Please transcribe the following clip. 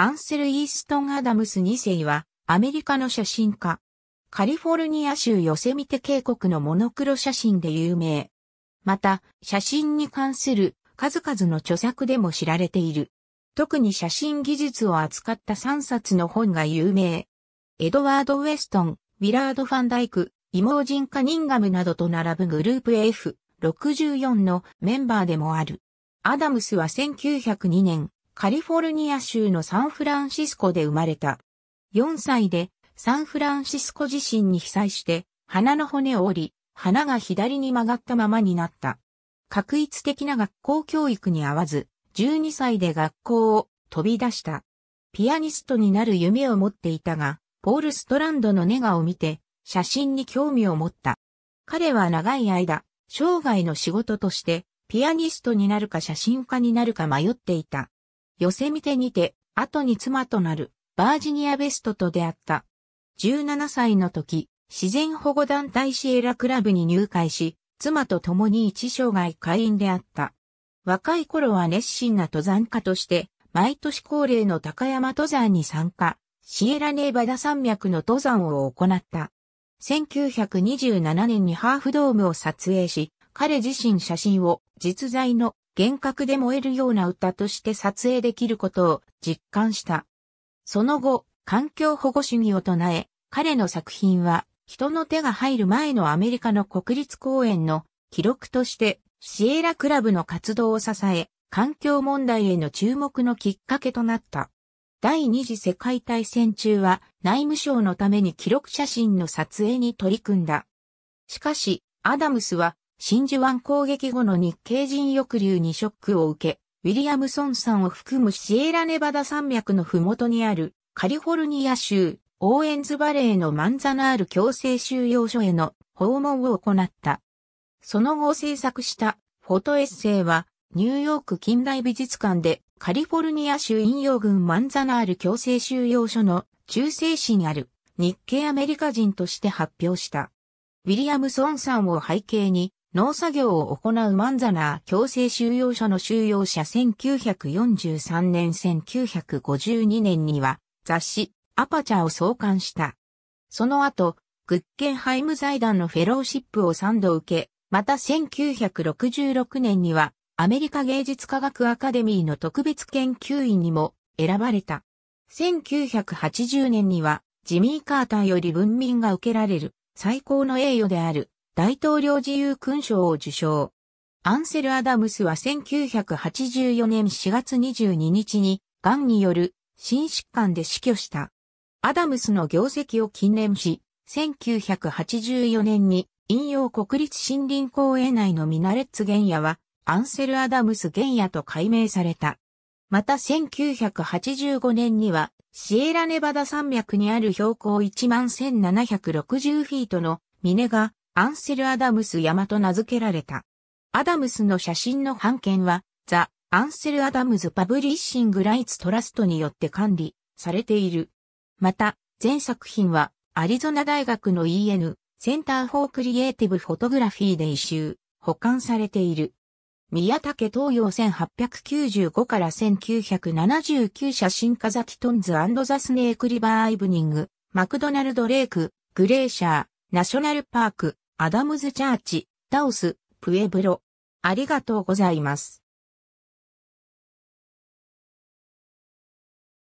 アンセル・イーストン・アダムス2世は、アメリカの写真家。カリフォルニア州ヨセミテ渓谷のモノクロ写真で有名。また、写真に関する数々の著作でも知られている。特に写真技術を扱った3冊の本が有名。エドワード・ウェストン、ウィラード・ファンダイク、イモージン・カニンガムなどと並ぶグループ F64 のメンバーでもある。アダムスは1902年、カリフォルニア州のサンフランシスコで生まれた。4歳でサンフランシスコ地震に被災して鼻の骨を折り、鼻が左に曲がったままになった。確一的な学校教育に合わず、12歳で学校を飛び出した。ピアニストになる夢を持っていたが、ポール・ストランドのネガを見て、写真に興味を持った。彼は長い間、生涯の仕事として、ピアニストになるか写真家になるか迷っていた。寄せ見てにて、後に妻となるバージニア・ベストと出会った。17歳の時、自然保護団体シエラクラブに入会し、妻と共に一生涯会員であった。若い頃は熱心な登山家として、毎年恒例の高山登山に参加、シエラネーバダ山脈の登山を行った。1927年にハーフドームを撮影し、彼自身写真を実在の幻覚で燃えるような歌として撮影できることを実感した。その後、環境保護主義を唱え、彼の作品は人の手が入る前のアメリカの国立公園の記録としてシエラクラブの活動を支え、環境問題への注目のきっかけとなった。第二次世界大戦中は内務省のために記録写真の撮影に取り組んだ。しかし、アダムスは真珠湾攻撃後の日系人抑留にショックを受け、ウィリアムソンさんを含むシエラネバダ山脈のふもとにあるカリフォルニア州オーエンズバレーのマンザナール強制収容所への訪問を行った。その後制作したフォトエッセイはニューヨーク近代美術館でカリフォルニア州引用軍マンザナール強制収容所の中性市にある日系アメリカ人として発表した。ウィリアムソンさんを背景に農作業を行うマンザナー強制収容所の収容者1943年1952年には雑誌アパチャを創刊した。その後、グッケンハイム財団のフェローシップを3度受け、また1966年にはアメリカ芸術科学アカデミーの特別研究員にも選ばれた。1980年にはジミー・カーターより文民が受けられる最高の栄誉である大統領自由勲章を受賞。アンセル・アダムスは1984年4月22日に、癌による心疾患で死去した。アダムスの業績を禁年し、1984年に引用国立森林公園内のミナレッツ原野は、アンセル・アダムス原野と改名された。また1985年には、シエラネバダ山脈にある標高1万1760フィートの峰がアンセル・アダムス山と名付けられた。アダムスの写真の版権は、ザ・アンセル・アダムズ・パブリッシング・ライツ・トラストによって管理されている。また、全作品は、アリゾナ大学の EN、センター・フォー・クリエイティブ・フォトグラフィーで一周、保管されている。宮武東洋1895から1979写真家ザキトンズザスネークリバー・アイブニング、マクドナルド・レイク、グレーシャー、ナショナルパーク、アダムズチャーチ、タオス、プエブロ。ありがとうございます。